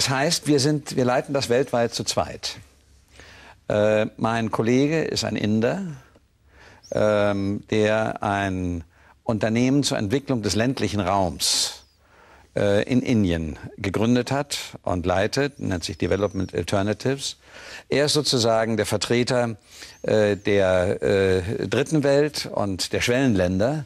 Das heißt, wir, sind, wir leiten das weltweit zu zweit. Äh, mein Kollege ist ein Inder, ähm, der ein Unternehmen zur Entwicklung des ländlichen Raums äh, in Indien gegründet hat und leitet, nennt sich Development Alternatives. Er ist sozusagen der Vertreter äh, der äh, dritten Welt und der Schwellenländer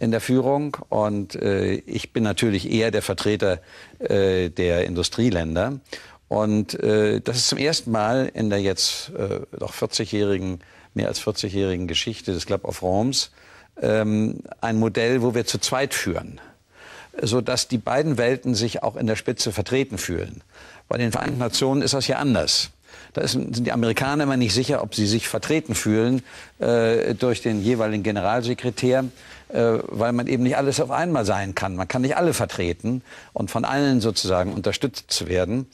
in der Führung. Und äh, ich bin natürlich eher der Vertreter äh, der Industrieländer. Und äh, das ist zum ersten Mal in der jetzt äh, doch 40-jährigen, mehr als 40-jährigen Geschichte des Club of Roms ähm, ein Modell, wo wir zu zweit führen, so dass die beiden Welten sich auch in der Spitze vertreten fühlen. Bei den Vereinten Nationen ist das ja anders. Da ist, sind die Amerikaner immer nicht sicher, ob sie sich vertreten fühlen äh, durch den jeweiligen Generalsekretär, äh, weil man eben nicht alles auf einmal sein kann. Man kann nicht alle vertreten und von allen sozusagen unterstützt werden.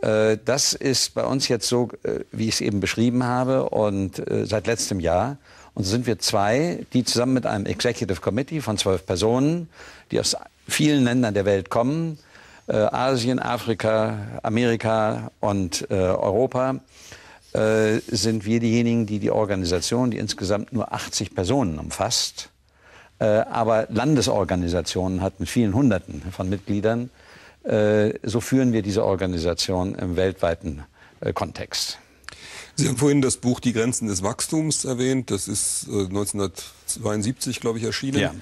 Äh, das ist bei uns jetzt so, äh, wie ich es eben beschrieben habe, und äh, seit letztem Jahr. Und so sind wir zwei, die zusammen mit einem Executive Committee von zwölf Personen, die aus vielen Ländern der Welt kommen, äh, Asien, Afrika, Amerika und äh, Europa äh, sind wir diejenigen, die die Organisation, die insgesamt nur 80 Personen umfasst, äh, aber Landesorganisationen hat mit vielen Hunderten von Mitgliedern, äh, so führen wir diese Organisation im weltweiten Kontext. Sie haben vorhin das Buch Die Grenzen des Wachstums erwähnt. Das ist 1972, glaube ich, erschienen. Ja.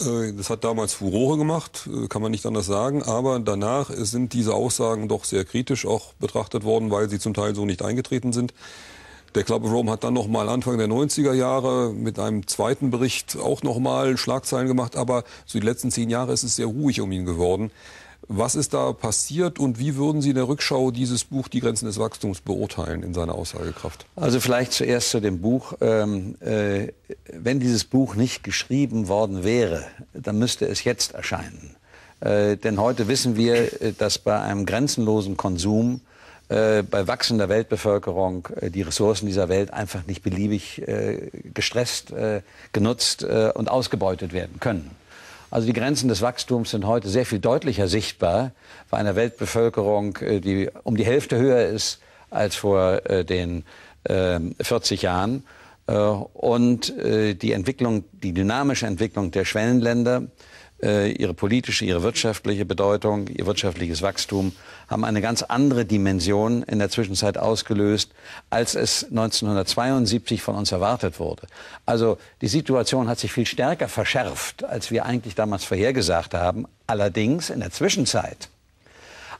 Äh, das hat damals Furore gemacht, äh, kann man nicht anders sagen. Aber danach sind diese Aussagen doch sehr kritisch auch betrachtet worden, weil sie zum Teil so nicht eingetreten sind. Der Club of Rome hat dann nochmal Anfang der 90er Jahre mit einem zweiten Bericht auch nochmal Schlagzeilen gemacht. Aber so die letzten zehn Jahre ist es sehr ruhig um ihn geworden. Was ist da passiert und wie würden Sie in der Rückschau dieses Buch Die Grenzen des Wachstums beurteilen in seiner Aussagekraft? Also vielleicht zuerst zu dem Buch. Ähm, äh, wenn dieses Buch nicht geschrieben worden wäre, dann müsste es jetzt erscheinen. Äh, denn heute wissen wir, äh, dass bei einem grenzenlosen Konsum äh, bei wachsender Weltbevölkerung äh, die Ressourcen dieser Welt einfach nicht beliebig gestresst, genutzt und ausgebeutet werden können. Also die Grenzen des Wachstums sind heute sehr viel deutlicher sichtbar bei einer Weltbevölkerung, äh, die um die Hälfte höher ist als vor äh, den 40 ähm, Jahren. Äh, und die Entwicklung, die dynamische Entwicklung der Schwellenländer äh, ihre politische, ihre wirtschaftliche Bedeutung, ihr wirtschaftliches Wachstum haben eine ganz andere Dimension in der Zwischenzeit ausgelöst, als es 1972 von uns erwartet wurde. Also die Situation hat sich viel stärker verschärft, als wir eigentlich damals vorhergesagt haben. Allerdings in der Zwischenzeit,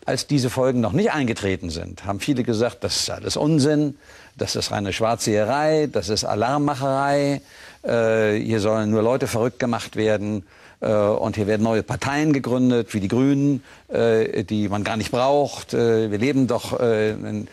als diese Folgen noch nicht eingetreten sind, haben viele gesagt, das ist alles Unsinn, das ist reine Schwarzseherei, das ist Alarmmacherei, äh, hier sollen nur Leute verrückt gemacht werden äh, und hier werden neue Parteien gegründet, wie die Grünen, äh, die man gar nicht braucht. Äh, wir leben doch in,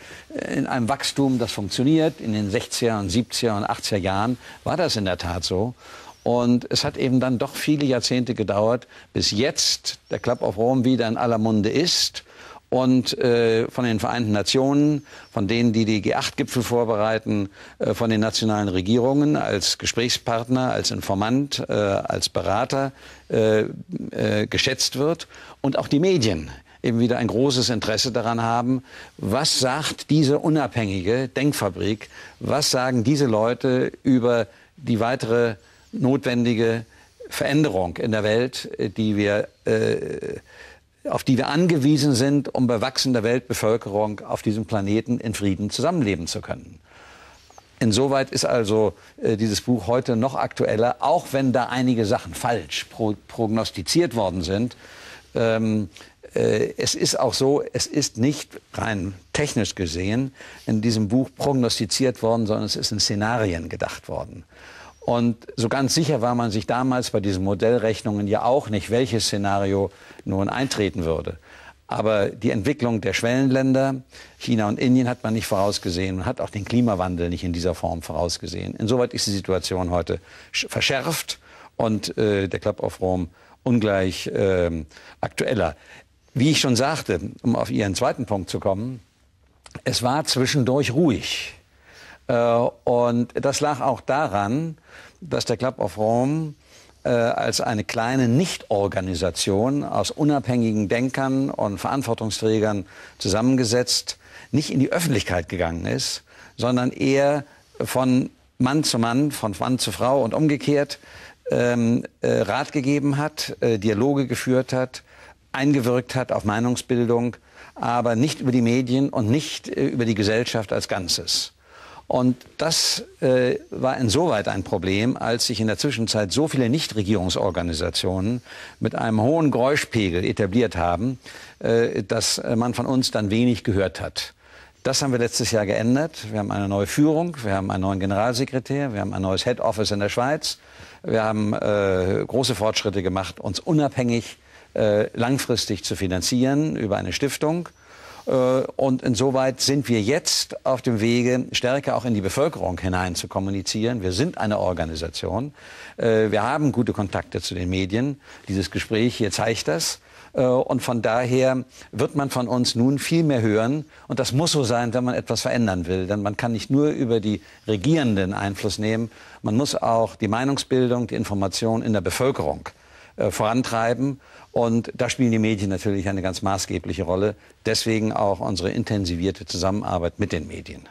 einem Wachstum, das funktioniert. In den 60er und 70er und 80er Jahren war das in der Tat so. Und es hat eben dann doch viele Jahrzehnte gedauert, bis jetzt der Club of Rome wieder in aller Munde ist und äh, von den Vereinten Nationen, von denen, die die G8-Gipfel vorbereiten, äh, von den nationalen Regierungen als Gesprächspartner, als Informant, äh, als Berater äh, äh, geschätzt wird und auch die Medien eben wieder ein großes Interesse daran haben, was sagt diese unabhängige Denkfabrik, was sagen diese Leute über die weitere notwendige Veränderung in der Welt, äh, die wir äh, auf die wir angewiesen sind, um bei wachsender Weltbevölkerung auf diesem Planeten in Frieden zusammenleben zu können. Insoweit ist also äh, dieses Buch heute noch aktueller, auch wenn da einige Sachen falsch pro prognostiziert worden sind. Ähm, äh, es ist auch so, es ist nicht rein technisch gesehen in diesem Buch prognostiziert worden, sondern es ist in Szenarien gedacht worden. Und so ganz sicher war man sich damals bei diesen Modellrechnungen ja auch nicht, welches Szenario nun eintreten würde. Aber die Entwicklung der Schwellenländer, China und Indien, hat man nicht vorausgesehen und hat auch den Klimawandel nicht in dieser Form vorausgesehen. Insoweit ist die Situation heute verschärft und äh, der Club of Rome ungleich äh, aktueller. Wie ich schon sagte, um auf Ihren zweiten Punkt zu kommen, es war zwischendurch ruhig. Äh, und das lag auch daran, dass der Club of Rome äh, als eine kleine Nichtorganisation aus unabhängigen Denkern und Verantwortungsträgern zusammengesetzt, nicht in die Öffentlichkeit gegangen ist, sondern eher von Mann zu Mann, von Mann zu Frau und umgekehrt ähm, äh, Rat gegeben hat, äh, Dialoge geführt hat, eingewirkt hat auf Meinungsbildung, aber nicht über die Medien und nicht äh, über die Gesellschaft als Ganzes. Und das äh, war insoweit ein Problem, als sich in der Zwischenzeit so viele Nichtregierungsorganisationen mit einem hohen Geräuschpegel etabliert haben, äh, dass man von uns dann wenig gehört hat. Das haben wir letztes Jahr geändert. Wir haben eine neue Führung, wir haben einen neuen Generalsekretär, wir haben ein neues Head Office in der Schweiz. Wir haben äh, große Fortschritte gemacht, uns unabhängig äh, langfristig zu finanzieren über eine Stiftung. Äh, und insoweit sind wir jetzt auf dem Wege, stärker auch in die Bevölkerung hinein zu kommunizieren. Wir sind eine Organisation. Äh, wir haben gute Kontakte zu den Medien. Dieses Gespräch hier zeigt das. Äh, und von daher wird man von uns nun viel mehr hören. Und das muss so sein, wenn man etwas verändern will. Denn man kann nicht nur über die Regierenden Einfluss nehmen. Man muss auch die Meinungsbildung, die Information in der Bevölkerung äh, vorantreiben. Und da spielen die Medien natürlich eine ganz maßgebliche Rolle. Deswegen auch unsere intensivierte Zusammenarbeit mit den Medien.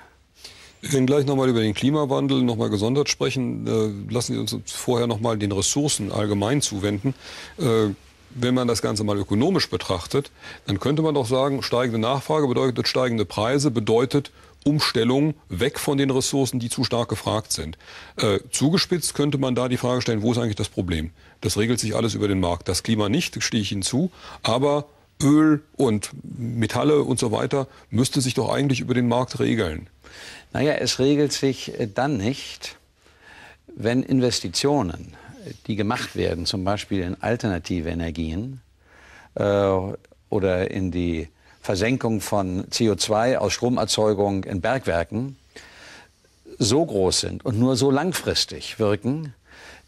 Wir werden gleich nochmal über den Klimawandel nochmal gesondert sprechen. Äh, lassen Sie uns vorher nochmal den Ressourcen allgemein zuwenden. Äh, wenn man das Ganze mal ökonomisch betrachtet, dann könnte man doch sagen, steigende Nachfrage bedeutet steigende Preise, bedeutet Umstellung weg von den Ressourcen, die zu stark gefragt sind. Äh, zugespitzt könnte man da die Frage stellen, wo ist eigentlich das Problem? Das regelt sich alles über den Markt. Das Klima nicht, stehe ich Ihnen zu, aber Öl und Metalle und so weiter müsste sich doch eigentlich über den Markt regeln. Naja, es regelt sich äh, dann nicht, wenn Investitionen, die gemacht werden, zum Beispiel in alternative Energien äh, oder in die Versenkung von CO2 aus Stromerzeugung in Bergwerken, so groß sind und nur so langfristig wirken,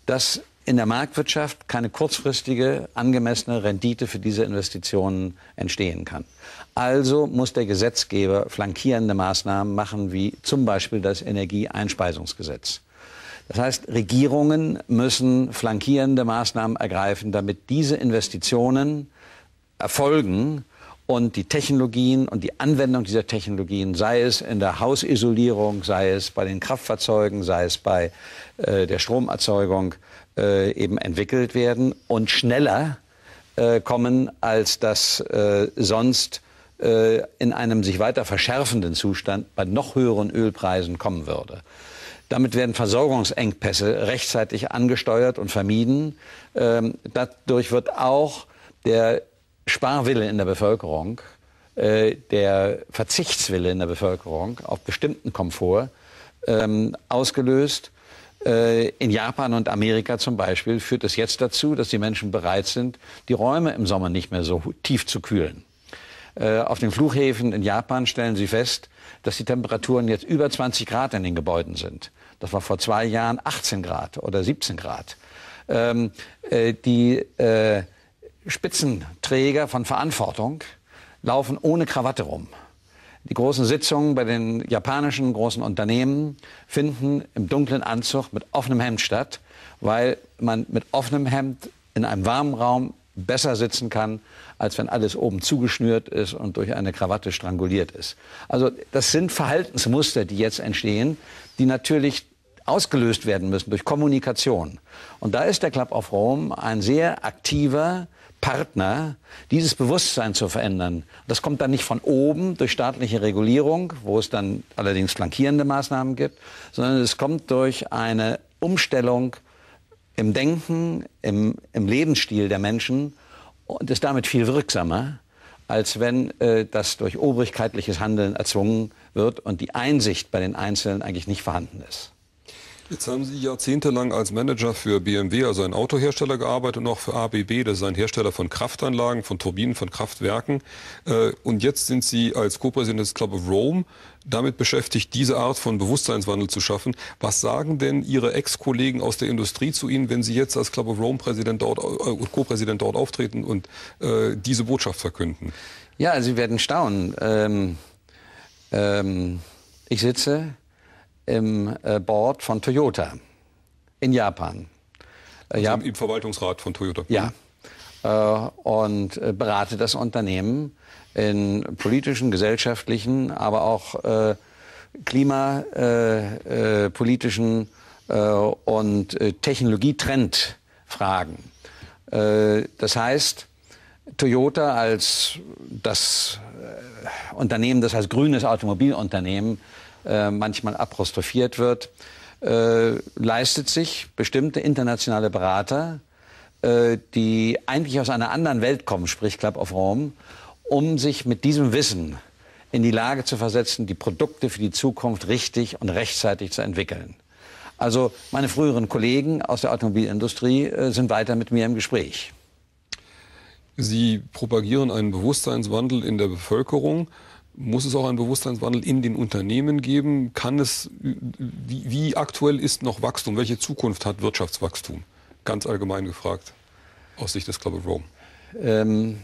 dass in der Marktwirtschaft keine kurzfristige angemessene Rendite für diese Investitionen entstehen kann. Also muss der Gesetzgeber flankierende Maßnahmen machen, wie zum Beispiel das Energieeinspeisungsgesetz. Das heißt, Regierungen müssen flankierende Maßnahmen ergreifen, damit diese Investitionen erfolgen und die Technologien und die Anwendung dieser Technologien, sei es in der Hausisolierung, sei es bei den Kraftfahrzeugen, sei es bei äh, der Stromerzeugung, äh, eben entwickelt werden und schneller äh, kommen, als das äh, sonst äh, in einem sich weiter verschärfenden Zustand bei noch höheren Ölpreisen kommen würde. Damit werden Versorgungsengpässe rechtzeitig angesteuert und vermieden. Ähm, dadurch wird auch der Sparwille in der Bevölkerung, äh, der Verzichtswille in der Bevölkerung auf bestimmten Komfort ähm, ausgelöst. Äh, in Japan und Amerika zum Beispiel führt es jetzt dazu, dass die Menschen bereit sind, die Räume im Sommer nicht mehr so tief zu kühlen. Äh, auf den Flughäfen in Japan stellen sie fest, dass die Temperaturen jetzt über 20 Grad in den Gebäuden sind das war vor zwei Jahren 18 Grad oder 17 Grad. Ähm, äh, die äh, Spitzenträger von Verantwortung laufen ohne Krawatte rum. Die großen Sitzungen bei den japanischen großen Unternehmen finden im dunklen Anzug mit offenem Hemd statt, weil man mit offenem Hemd in einem warmen Raum besser sitzen kann, als wenn alles oben zugeschnürt ist und durch eine Krawatte stranguliert ist. Also das sind Verhaltensmuster, die jetzt entstehen, die natürlich ausgelöst werden müssen durch Kommunikation. Und da ist der Club of Rome ein sehr aktiver Partner, dieses Bewusstsein zu verändern. Das kommt dann nicht von oben durch staatliche Regulierung, wo es dann allerdings flankierende Maßnahmen gibt, sondern es kommt durch eine Umstellung im Denken, im, im Lebensstil der Menschen und ist damit viel wirksamer, als wenn äh, das durch obrigkeitliches Handeln erzwungen wird und die Einsicht bei den Einzelnen eigentlich nicht vorhanden ist. Jetzt haben Sie jahrzehntelang als Manager für BMW, also ein Autohersteller, gearbeitet und auch für ABB, das ist ein Hersteller von Kraftanlagen, von Turbinen, von Kraftwerken. Äh, und jetzt sind Sie als Co-Präsident des Club of Rome damit beschäftigt, diese Art von Bewusstseinswandel zu schaffen. Was sagen denn Ihre Ex-Kollegen aus der Industrie zu Ihnen, wenn Sie jetzt als Club of Rome Präsident dort, äh, Co-Präsident dort auftreten und äh, diese Botschaft verkünden? Ja, also Sie werden staunen. Ähm, ähm, ich sitze im äh, Board von Toyota in Japan. Äh, also ja, Im Verwaltungsrat von Toyota. Ja. Mhm. Äh, und berate das Unternehmen in politischen, gesellschaftlichen, aber auch klimapolitischen und Technologietrendfragen. Das heißt, Toyota als das Unternehmen, das heißt grünes Automobilunternehmen äh, manchmal apostrophiert wird, äh, leistet sich bestimmte internationale Berater, äh, die eigentlich aus einer anderen Welt kommen, sprich Club of Rome, um sich mit diesem Wissen in die Lage zu versetzen, die Produkte für die Zukunft richtig und rechtzeitig zu entwickeln. Also meine früheren Kollegen aus der Automobilindustrie äh, sind weiter mit mir im Gespräch. Sie propagieren einen Bewusstseinswandel in der Bevölkerung. Muss es auch einen Bewusstseinswandel in den Unternehmen geben? Kann es, wie, wie aktuell ist noch Wachstum? Welche Zukunft hat Wirtschaftswachstum? Ganz allgemein gefragt, aus Sicht des Club of Rome. Ähm,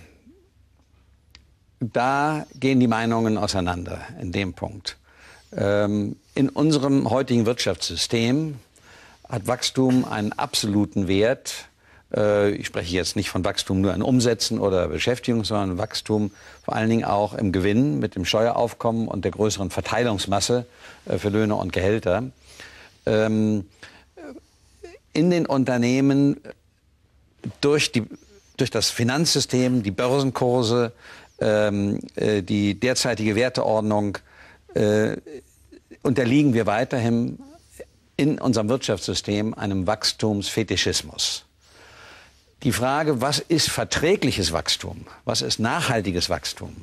da gehen die Meinungen auseinander in dem Punkt. Ähm, in unserem heutigen Wirtschaftssystem hat Wachstum einen absoluten Wert äh, ich spreche jetzt nicht von Wachstum nur an Umsätzen oder Beschäftigung, sondern Wachstum vor allen Dingen auch im Gewinn mit dem Steueraufkommen und der größeren Verteilungsmasse äh, für Löhne und Gehälter. Ähm, in den Unternehmen durch, die, durch das Finanzsystem, die Börsenkurse, ähm, äh, die derzeitige Werteordnung unterliegen wir weiterhin in unserem Wirtschaftssystem einem Wachstumsfetischismus die Frage, was ist verträgliches Wachstum, was ist nachhaltiges Wachstum,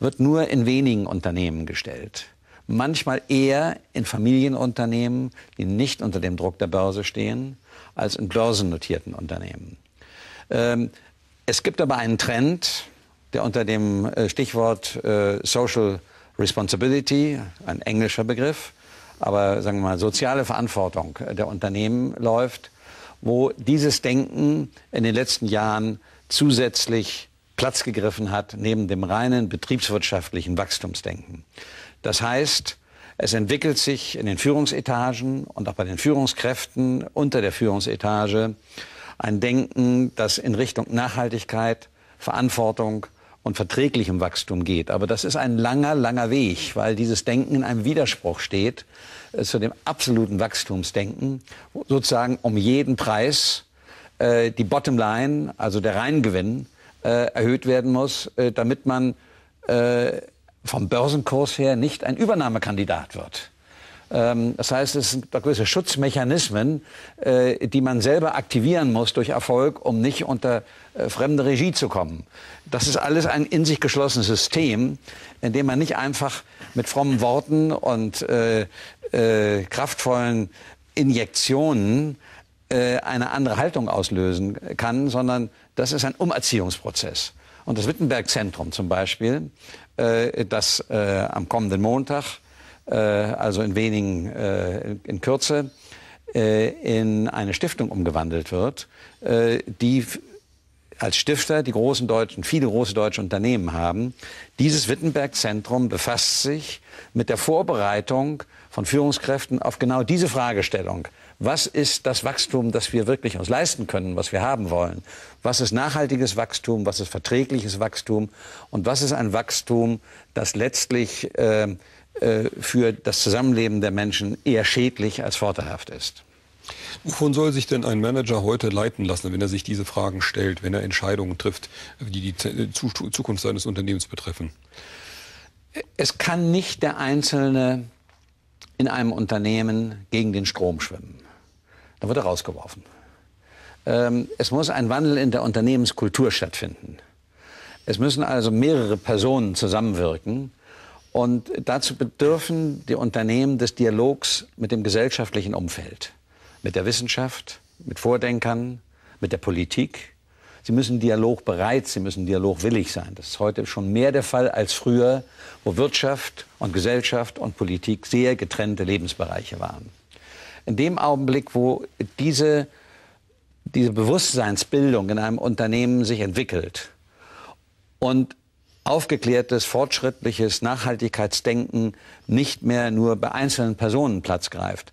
wird nur in wenigen Unternehmen gestellt. Manchmal eher in Familienunternehmen, die nicht unter dem Druck der Börse stehen, als in börsennotierten Unternehmen. Ähm, es gibt aber einen Trend, der unter dem äh, Stichwort äh, Social Responsibility, ein englischer Begriff, aber sagen wir mal soziale Verantwortung der Unternehmen läuft wo dieses Denken in den letzten Jahren zusätzlich Platz gegriffen hat neben dem reinen betriebswirtschaftlichen Wachstumsdenken. Das heißt, es entwickelt sich in den Führungsetagen und auch bei den Führungskräften unter der Führungsetage ein Denken, das in Richtung Nachhaltigkeit, Verantwortung, und verträglichem Wachstum geht. Aber das ist ein langer, langer Weg, weil dieses Denken in einem Widerspruch steht äh, zu dem absoluten Wachstumsdenken, sozusagen um jeden Preis äh, die Bottomline, also der Reingewinn, äh, erhöht werden muss, äh, damit man äh, vom Börsenkurs her nicht ein Übernahmekandidat wird. Ähm, das heißt, es sind da gewisse Schutzmechanismen, äh, die man selber aktivieren muss durch Erfolg, um nicht unter äh, fremde Regie zu kommen. Das ist alles ein in sich geschlossenes System, in dem man nicht einfach mit frommen Worten und äh, äh, kraftvollen Injektionen äh, eine andere Haltung auslösen kann, sondern das ist ein Umerziehungsprozess. Und das Wittenberg-Zentrum zum Beispiel, äh, das am kommenden Montag äh, also in wenigen, äh, in Kürze, äh, in eine Stiftung umgewandelt wird, die als Stifter die großen deutschen, viele große deutsche Unternehmen haben. Dieses Wittenberg-Zentrum befasst sich mit der Vorbereitung von Führungskräften auf genau diese Fragestellung. Was ist das Wachstum, das wir wirklich uns leisten können, was wir haben wollen? Was ist nachhaltiges Wachstum? Was ist verträgliches Wachstum? Und was ist ein Wachstum, das letztlich äh, äh, für das Zusammenleben der Menschen eher schädlich als vorteilhaft ist. Wovon soll sich denn ein Manager heute leiten lassen, wenn er sich diese Fragen stellt, wenn er Entscheidungen trifft, die die äh, Zukunft seines Unternehmens betreffen? Es kann nicht der Einzelne in einem Unternehmen gegen den Strom schwimmen. Da wird er rausgeworfen. Ähm, es muss ein Wandel in der Unternehmenskultur stattfinden. Es müssen also mehrere Personen zusammenwirken, und dazu bedürfen die Unternehmen des Dialogs mit dem gesellschaftlichen Umfeld, mit der Wissenschaft, mit Vordenkern, mit der Politik. Sie müssen dialogbereit, sie müssen dialogwillig sein. Das ist heute schon mehr der Fall als früher, wo Wirtschaft und Gesellschaft und Politik sehr getrennte Lebensbereiche waren. In dem Augenblick, wo diese, diese Bewusstseinsbildung in einem Unternehmen sich entwickelt und aufgeklärtes, fortschrittliches Nachhaltigkeitsdenken nicht mehr nur bei einzelnen Personen Platz greift,